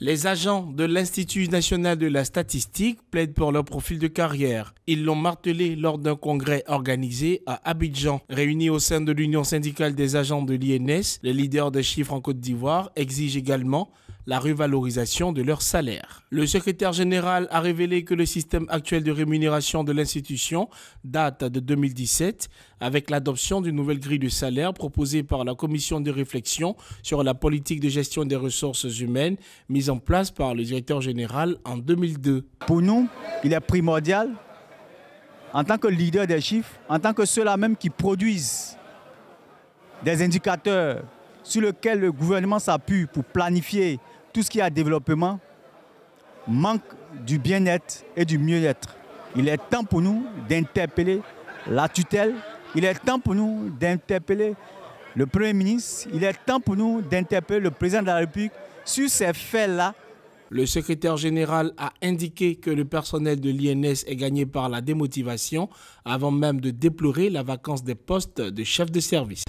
Les agents de l'Institut national de la statistique plaident pour leur profil de carrière. Ils l'ont martelé lors d'un congrès organisé à Abidjan. Réunis au sein de l'Union syndicale des agents de l'INS, les leaders des chiffres en Côte d'Ivoire exigent également la revalorisation de leur salaire. Le secrétaire général a révélé que le système actuel de rémunération de l'institution date de 2017 avec l'adoption d'une nouvelle grille de salaire proposée par la commission de réflexion sur la politique de gestion des ressources humaines mise en place par le directeur général en 2002. Pour nous, il est primordial, en tant que leader des chiffres, en tant que ceux-là même qui produisent des indicateurs sur lesquels le gouvernement s'appuie pour planifier tout ce qui a développement manque du bien-être et du mieux-être. Il est temps pour nous d'interpeller la tutelle, il est temps pour nous d'interpeller le Premier ministre, il est temps pour nous d'interpeller le Président de la République sur ces faits-là. Le secrétaire général a indiqué que le personnel de l'INS est gagné par la démotivation avant même de déplorer la vacance des postes de chef de service.